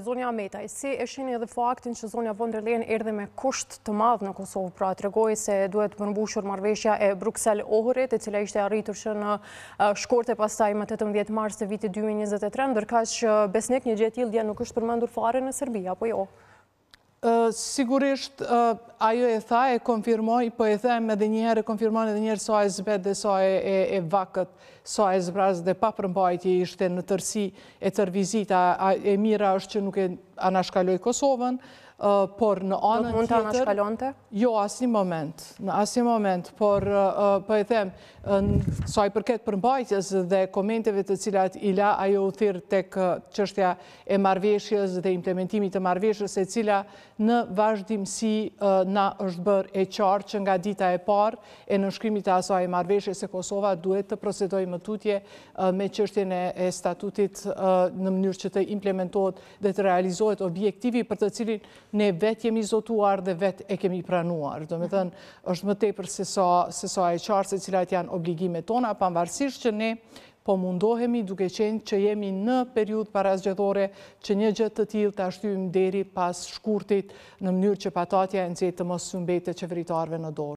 Zonja Ametaj, si eshin edhe faktin që Zonja Vonderlejen erdhe me kusht të madhë në Kosovë, pra të regojë se duhet përmbushur marveshja e Bruxelles-Ohërit, e cila ishte arritur që në shkorte pastaj më 18 mars të viti 2023, ndërka që besnik një gjetil dja nuk është përmendur fare në Serbia, apo jo? Sigurisht, ajo e tha, e konfirmoj, po e them edhe njëherë, e konfirmoj edhe njëherë sa e zbet dhe sa e vakët, sa e zbraz dhe pa përmbajtje ishte në tërsi e tërvizita, e mira është që nuk e anashkaloj Kosovën, por në anën tjetër... Do të mund të anashkalonte? Jo, një moment, në një moment, por për po e them, në saj përket përmbajtjes dhe komenteve të cilat i la ajo u thirë tek qështja e marveshjes dhe implementimit të marveshjes e cila në si na është bërë e qarë që nga dita e parë e në shkrimit të asaj marveshjes e Kosova duhet të prosedoj më tutje me qështjene e statutit në mënyrë që të implementohet dhe të realizohet realizohet objektivi për të cilin ne vetë jemi zotuar dhe vetë e kemi pranuar. Do me mhm. thënë, është më tepër se sa e qarë se cilat janë obligime tona, pa më varsish që ne po mundohemi duke qenë që jemi në periud parazgjëdhore që një gjëtë të tilë të ashtymë deri pas shkurtit në mënyrë që patatja e nëzitë të mos sëmbet e qeveritarve në dorë.